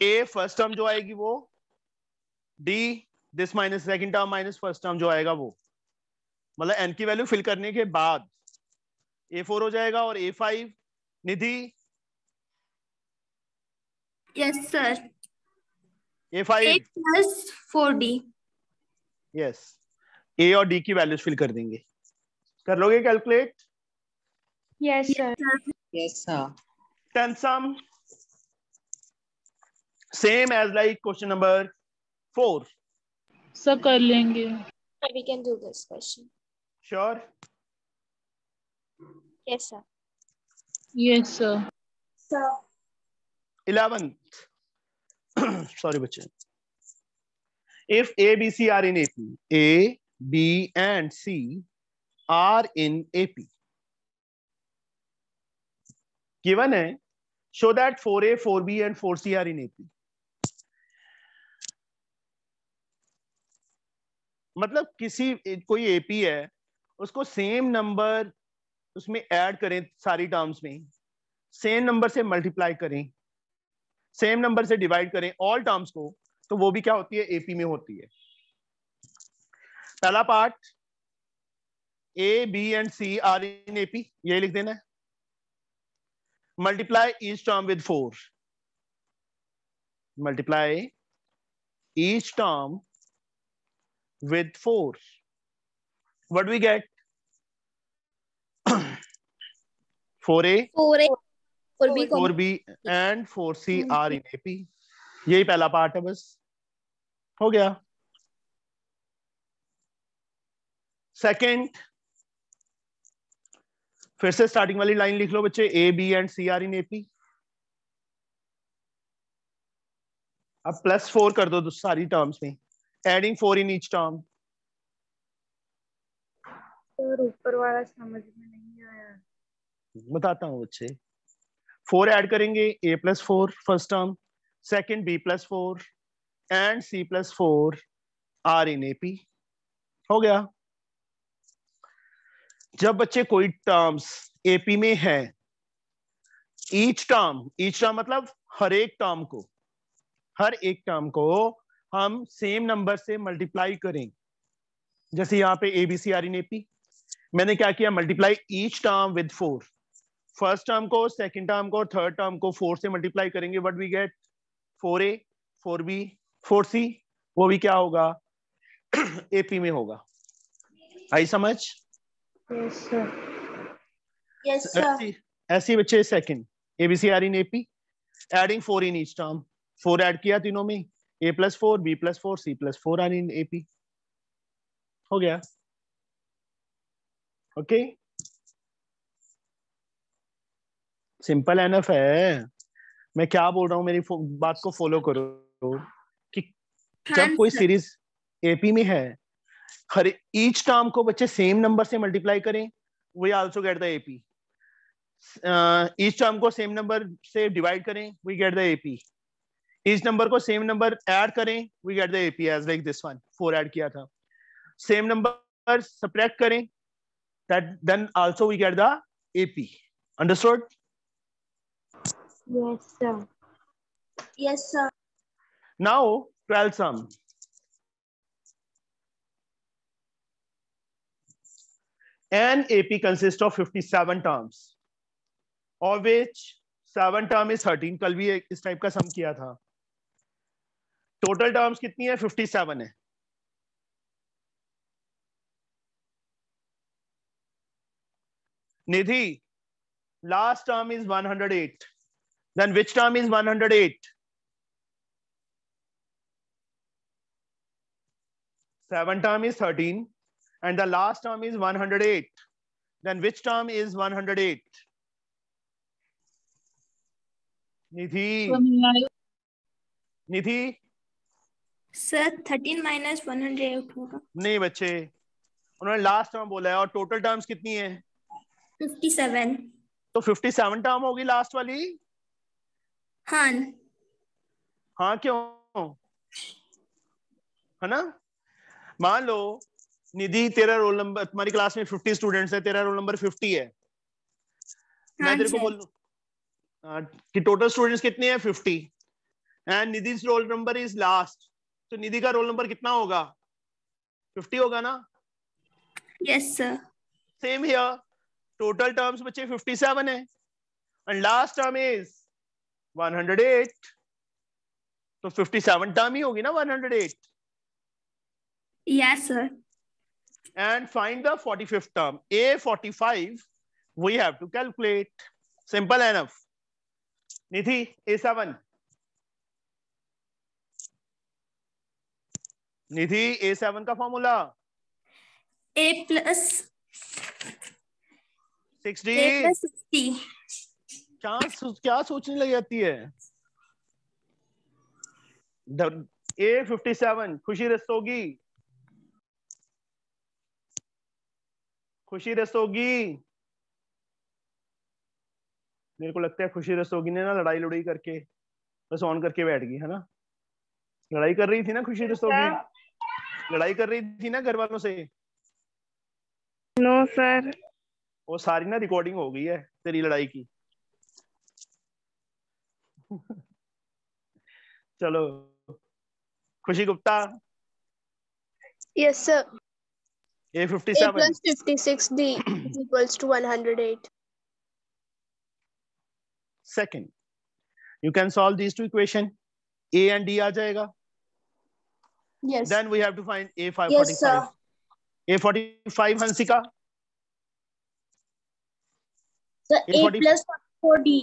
a first term जो आएगी वो d this minus second term minus first term जो आएगा वो मतलब एन की वैल्यू फिल करने के बाद ए फोर हो जाएगा और ए five Nidhi yes sir A five plus four D yes A और डी की वैल्यूज फिल कर देंगे कर लोगे calculate yes sir yes sir turn sum same as like question number four सब कर लेंगे we can do this question sure yes sir yes sir sir 11th sorry बच्चे if A, B, C are in AP, A, B, and C are in AP. Given hai show that 4A, 4B, and 4C are in AP. मतलब किसी कोई एपी है उसको सेम नंबर उसमें ऐड करें सारी टर्म्स में सेम नंबर से मल्टीप्लाई करें सेम नंबर से डिवाइड करें ऑल टर्म्स को तो वो भी क्या होती है एपी में होती है पहला part A B and C are in AP ये लिख देना है multiply each term with four multiply each term with 4 what four A four B four B and four C are in AP यही पहला पार्ट है बस हो गया सेकंड फिर से स्टार्टिंग वाली लाइन लिख लो बच्चे A B and C are in AP अब प्लस फोर कर दो सारी टर्म्स में adding four in each term ऊपर वाला समझ में नहीं आया बताता हूँ बच्चे फोर ऐड करेंगे A plus four first term second B plus four and C plus four are in P हो गया जब बच्चे कोई टर्म्स एपी में है ईच टर्म ईच टर्म मतलब हर एक टर्म को हर एक टर्म को हम सेम नंबर से मल्टीप्लाई करें जैसे यहां पे एबीसी आर इन एपी मैंने क्या किया multiply each term with four first term को सेकंड टर्म को थर्ड टर्म को फोर से मल्टीप्लाई करेंगे what we get four A four B four C वो भी क्या होगा एपी में होगा आई समझ ऐसी बच्चे second ABC are in AP adding four in each term four add किया तीनों में A plus four B plus four C plus four are in AP हो गया ओके सिंपल एनफ है मैं क्या बोल रहा हूँ मेरी बात को फॉलो करो कि जब हाँ, कोई सीरीज एपी में है हर ईच टर्म को बच्चे सेम नंबर से मल्टीप्लाई करें we also get the AP each term को सेम नंबर से डिवाइड करें we get the AP each number को सेम नंबर ऐड करें we get the AP as like this one four add किया था सेम नंबर सब्ट्रैक्ट करें that then also we get the AP understood Yes, sir. Yes, sir. Now, 12 sum. NAP consists of 57 terms, of which seven term is thirteen कल भी एक इस टाइप का सम किया था टोटल टर्म्स कितनी है फिफ्टी सेवन है Nidhi last term is one hundred eight then which term is 108 seven term is 13 and the last term is 108 then which term is 108 Nidhi. Nidhi. Sir thirteen minus one hundred होगा नहीं बच्चे उन्होंने लास्ट टर्म बोला है और टोटल टर्म्स कितनी है 57 तो 57 टर्म होगी लास्ट वाली हाँ हाँ क्यों है ना मान लो निधि तेरा रोल नंबर तुम्हारी क्लास में फिफ्टी स्टूडेंट्स है तेरा रोल नंबर फिफ्टी है हाँ मैं तेरे को बोल हाँ, कि टोटल स्टूडेंट्स कितने हैं fifty and Nidhi roll number is last तो निधि का रोल नंबर कितना होगा फिफ्टी होगा ना yes sir same here total terms बच्चे फिफ्टी सेवन है and last term is one hundred eight तो फिफ्टी सेवन टर्म ही होगी ना one hundred eight sir and find the forty term A forty five we have to calculate simple N F Nidhi A seven Nidhi A seven का फॉर्मूला ए प्लस सिक्सटी क्या क्या सोचने लग जाती है ए फिफ्टी सेवन खुशी रसोगी खुशी रसोगी मेरे को लगता है खुशी रसोगी ने ना लड़ाई लड़ाई करके बस ऑन करके बैठ गई है ना लड़ाई कर रही थी ना खुशी रसोगी लड़ाई कर रही थी ना घर वालों से नो सर वो सारी ना रिकॉर्डिंग हो गई है तेरी लड़ाई की चलो Khushi Gupta yes sir A 57. A plus 56D is equals to 108. Second, you can solve these two equation. A and D aa jayega. Yes. Then we have to find A545. Yes, sir. A45 Hansika. Sir, A, A plus 44D.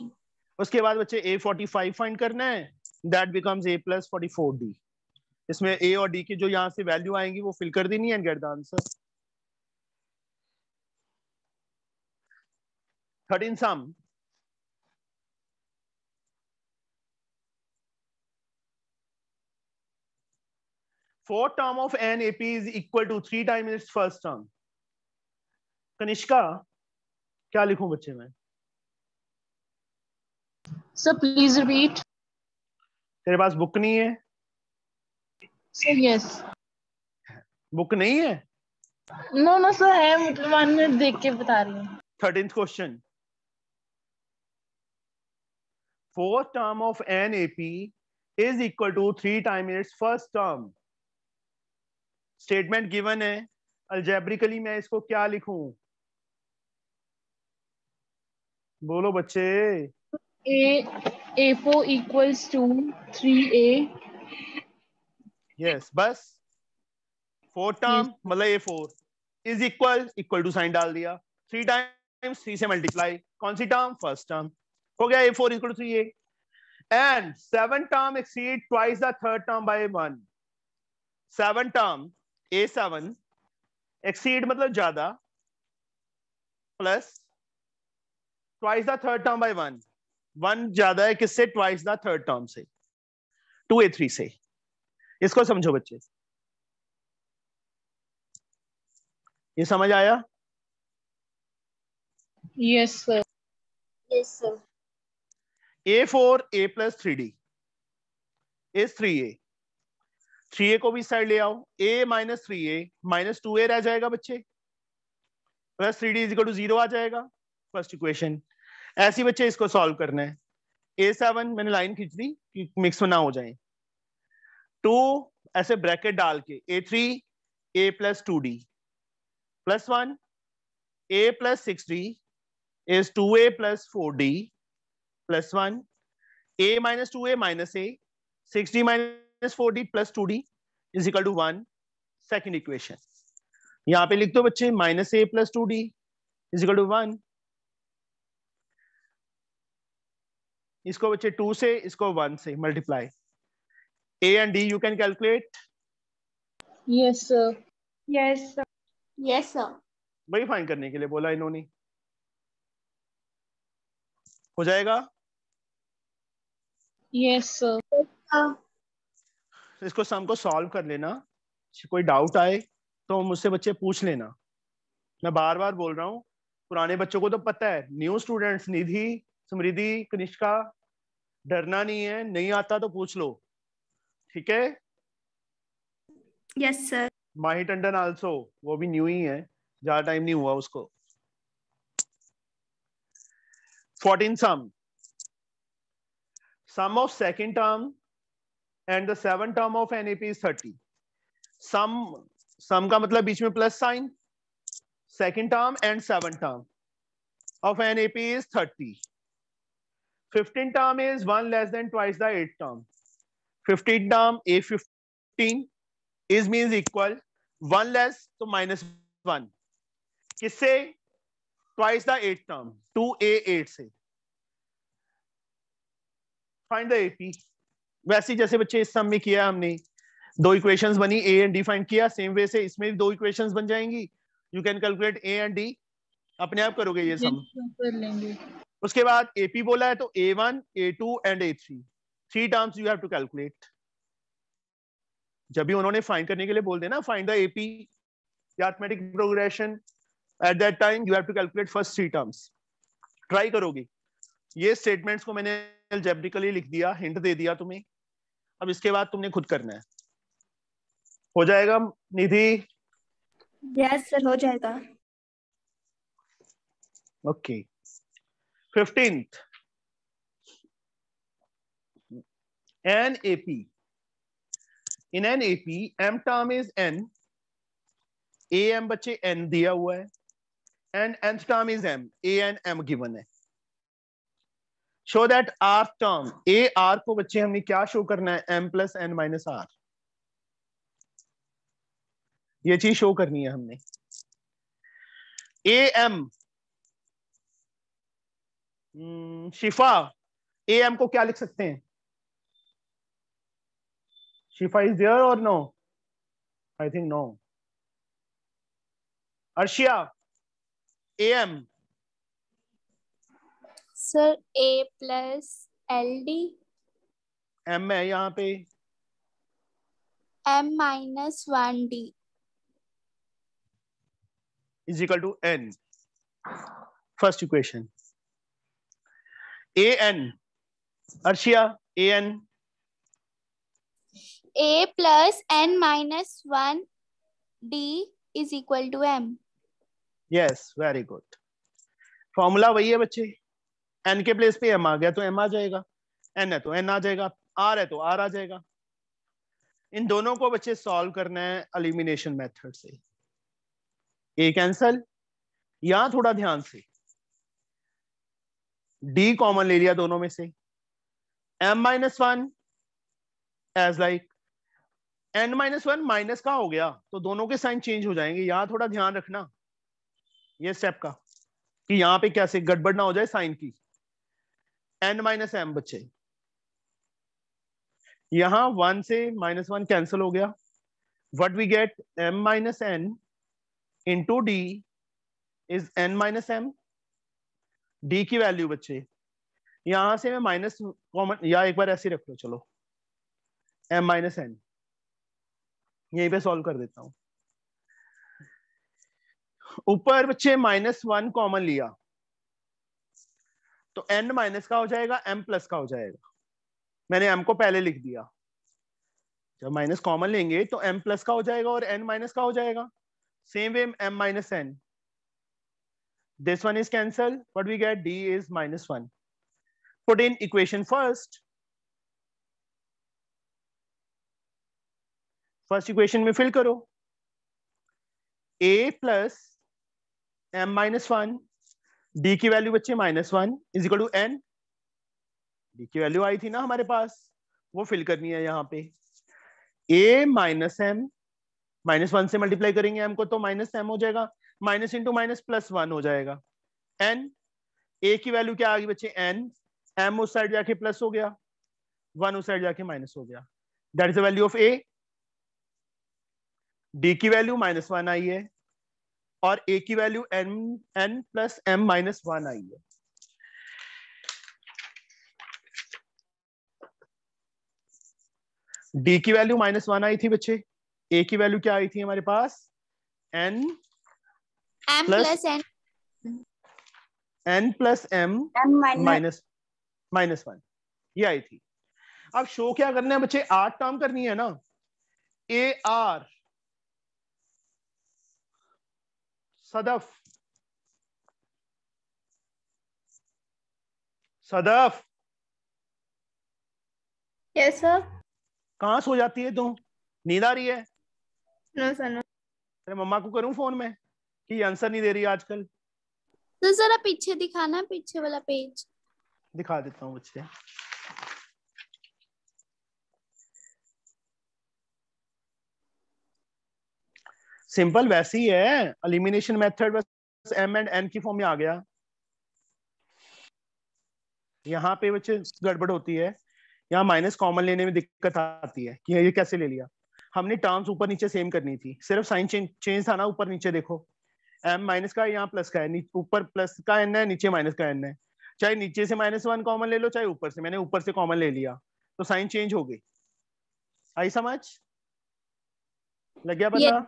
उसके बाद बच्चे A45 फाइंड करना है that becomes A plus forty four D इसमें ए और डी की जो यहाँ से वैल्यू आएंगी वो फिल कर देनी and get the answer thirteen sum fourth term of n ap is equal to three times its first term kanishka क्या लिखूं बच्चे मैं सर प्लीज रिपीट तेरे पास बुक नहीं है सर यस बुक नहीं है नो नो सर है मुसलमान मतलब में देख के बता रही हूँ thirteen question fourth term of N A P is equal to three time its first term statement given है अल्जेब्रिकली मैं इसको क्या लिखूं बोलो बच्चे A A4 equals to 3A. Yes, बस फोर टर्म मतलब A four is equal equal to sign डाल दिया थ्री टाइम्स थ्री से मल्टीप्लाई कौन सी टर्म फर्स्ट टर्म हो गया A four equal to three A and seven term exceed twice the third term by one seven term A seven exceed मतलब ज्यादा plus twice the third term by one one ज्यादा है किससे ट्वाइस द थर्ड टर्म से टू ए थ्री से इसको समझो बच्चे ये समझ आया yes yes A four A plus three D is three A three A को भी साइड ले आओ A minus three A minus two A रह जाएगा बच्चे plus three D is equal to zero आ जाएगा फर्स्ट इक्वेशन ऐसे बच्चे इसको सॉल्व करना है ए सेवन मैंने लाइन खींच दी कि मिक्स ना हो जाए टू ऐसे ब्रैकेट डाल के A three A plus two D plus one A plus six D is two A plus four D plus one A minus two A minus A six D minus four D plus two D is equal to one second equation यहाँ पे लिख दो बच्चे minus A plus two D is equal to one इसको बच्चे टू से इसको वन से multiply A and D you can calculate yes sir yes sir yes sir वही फाइन करने के लिए बोला इन्होंने हो जाएगा यस सर तो इसको सम को सॉल्व कर लेना कोई डाउट आए तो मुझसे बच्चे पूछ लेना मैं बार बार बोल रहा हूँ पुराने बच्चों को तो पता है न्यू स्टूडेंट्स निधि समृद्धि कनिष्का डरना नहीं है नहीं आता तो पूछ लो ठीक है yes sir Mahi Tandon also वो भी न्यू ही है ज्यादा टाइम नहीं हुआ उसको fourteen sum sum of second term and the seven term of N AP thirty sum sum का मतलब बीच में plus sign second term and seven term of N AP is thirty 15 term is 1 less than twice the 8 term. 15 term A15 is means equal 1 less to so minus 1. Kisse twice the 8 term 2A8 se. Find the AP. वैसे जैसे बच्चे इस सम में किया हमने दो इक्वेशंस बनी ए एंड डी फाइंड किया सेम वे से इसमें भी दो इक्वेशंस बन जाएंगी you can calculate A and D अपने आप करोगे ये सम कर लेंगे उसके बाद एपी बोला है तो A one A two and A three three terms you have to calculate जब भी उन्होंने फाइंड करने के लिए बोल देना find the AP arithmetic progression at that time you have to calculate first three terms try करोगे ये स्टेटमेंट्स को मैंने जेब्रिकली लिख दिया हिंट दे दिया तुम्हें अब इसके बाद तुमने खुद करना है हो जाएगा निधि यस सर हो जाएगा okay okay. Fifteenth N nap in N A P M term is N A M बच्चे एन दिया हुआ है and N term is M A N M given है show that R term A R को बच्चे हमने क्या शो करना है M plus N minus R ये चीज शो करनी है हमने ए एम हम्म, शिफा ए एम को क्या लिख सकते हैं शिफा इज देयर और no I think no Arshiya A M sir A plus L D M है यहाँ पे M minus one D is equal to N first equation A N Arshiya A N A plus N minus one D is equal to M yes very good formula वही है बच्चे एन के प्लेस पे एम आ गया तो एम आ जाएगा एन है तो एन आ जाएगा आर है तो आर आ जाएगा इन दोनों को बच्चे सॉल्व करना है एलिमिनेशन मेथड से ए कैंसल यहां थोड़ा ध्यान से डी कॉमन ले लिया दोनों में से M minus one as like N minus one minus का हो गया तो दोनों के साइन चेंज हो जाएंगे यहां थोड़ा ध्यान रखना ये स्टेप का कि यहां पे कैसे गड़बड़ ना हो जाए साइन की एन माइनस एम बच्चे यहां वन से माइनस वन कैंसिल हो गया what we get M minus N into D is N minus M D की वैल्यू बच्चे यहां से मैं माइनस कॉमन या एक बार ऐसे रख लो चलो एम माइनस एन यही पे सॉल्व कर देता हूँ ऊपर बच्चे माइनस वन कॉमन लिया तो एन माइनस का हो जाएगा एम प्लस का हो जाएगा मैंने एम को पहले लिख दिया जब माइनस कॉमन लेंगे तो एम प्लस का हो जाएगा और एन माइनस का हो जाएगा same way M minus N This one is cancelled. What we get? D is minus 1. Put in equation first. First equation में fill करो a plus m minus one D की value बच्चे minus one is equal to n. D की value आई थी ना हमारे पास वो fill करनी है यहाँ पे a minus m. Minus one से मल्टीप्लाई करेंगे एम को तो माइनस एम हो जाएगा minus into minus plus one हो जाएगा एन ए की वैल्यू क्या आ गई बच्चे एन एम उस साइड जाके प्लस हो गया वन उस साइड जाके माइनस हो गया that is the value of A D की वैल्यू माइनस वन आई है और ए की value N N plus M minus one आई है डी की वैल्यू माइनस वन आई थी बच्चे ए की वैल्यू क्या आई थी हमारे पास N m plus, plus n n plus m minus minus one ये आई थी अब शो क्या करना है बच्चे आठ टर्म करनी है ना A R Sadaf Sadaf yes sir सो जाती है तुम नींद आ रही है नो सर नो मम्मा को करूं फोन में कि आंसर नहीं दे रही आजकल तो जरा पीछे दिखाना पीछे वाला पेज दिखा देता हूँ मुझसे सिंपल वैसे ही है एलिमिनेशन मेथड बस एम एंड एन की फॉर्म में आ गया यहाँ पे बच्चे गड़बड़ होती है यहाँ माइनस कॉमन लेने में दिक्कत आती है कि ये कैसे ले लिया हमने टर्म्स ऊपर नीचे सेम करनी थी सिर्फ साइन चेंज चेंज था ना ऊपर नीचे देखो एम माइनस का यहाँ प्लस का है ऊपर प्लस का एन है नीचे माइनस का एन है चाहे नीचे से माइनस वन कॉमन ले लो चाहे ऊपर से मैंने ऊपर से कॉमन ले लिया तो साइन चेंज हो गई आई समझ लग गया बता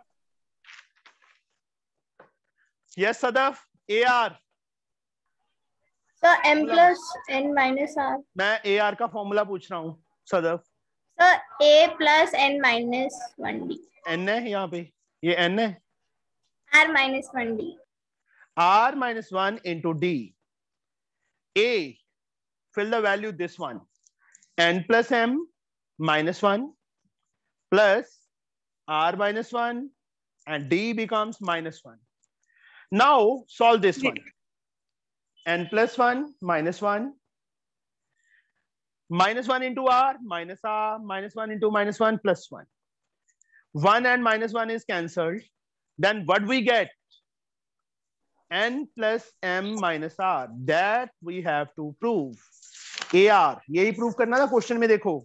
yes Sadaf A R sir M plus N minus R मैं ए आर का फॉर्मूला पूछ रहा हूँ सदफ सर ए plus N minus one D N है यहाँ पे ये एन है R minus 1D. R minus 1 into D. A, fill the value this one. N plus M minus 1 plus R minus 1 and D becomes minus 1. Now solve this one. N plus 1 minus 1 minus 1 into r minus r minus 1 into minus 1 plus 1 1 and minus 1 is cancelled then what we get? N plus M minus R. That we have to prove. AR. यही prove करना था question में देखो.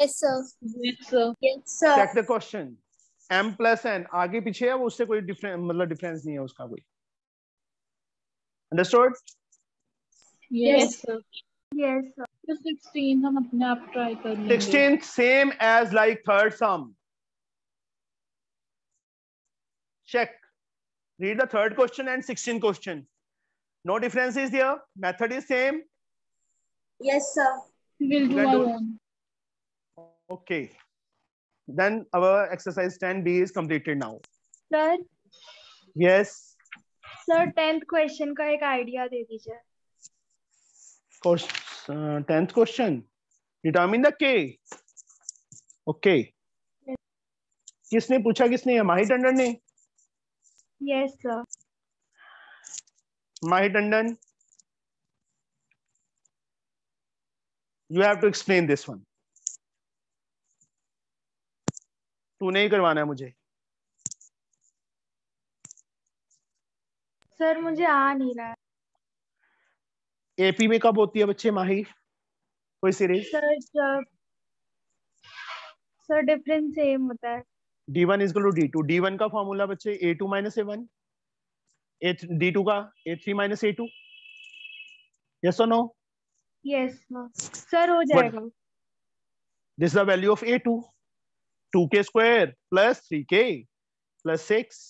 Yes sir. Yes sir. Yes sir. Check the question. M plus N आगे पीछे है वो उससे कोई difference मतलब difference नहीं है उसका कोई. Understood? Yes sir. Yes sir. 16th, 16 same as like third sum. check read the third question and 16 question no difference is there method is same yes sir we'll do our own okay then our exercise 10b is completed now sir yes sir 10th question ka ek idea de dijiye question 10th uh, question determine the k okay किसने पूछा किसने माही टंडन ने Yes, sir. Mahi Tandon, you have to explain this one. तू नहीं करवाना है मुझे सर मुझे आ नहीं रहा है एपी में कब होती है बच्चे माही कोई सीरीज सर जब सर डिफरेंस सेम होता है D one is equal to D two to D one formula बच्चे A two minus A one A D two का A three minus A two yes और नो यस सर हो जाएगा this is the value of A two two K square plus three K plus six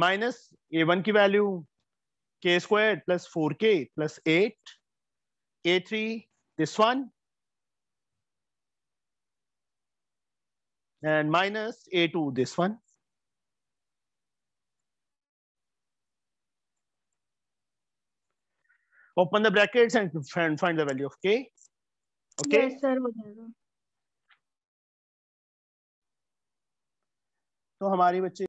minus A one की value K square plus four K plus eight A three this one and minus A2, this one. Open the brackets and find find the value of K. Okay. Yes, sir. तो हमारे बच्चे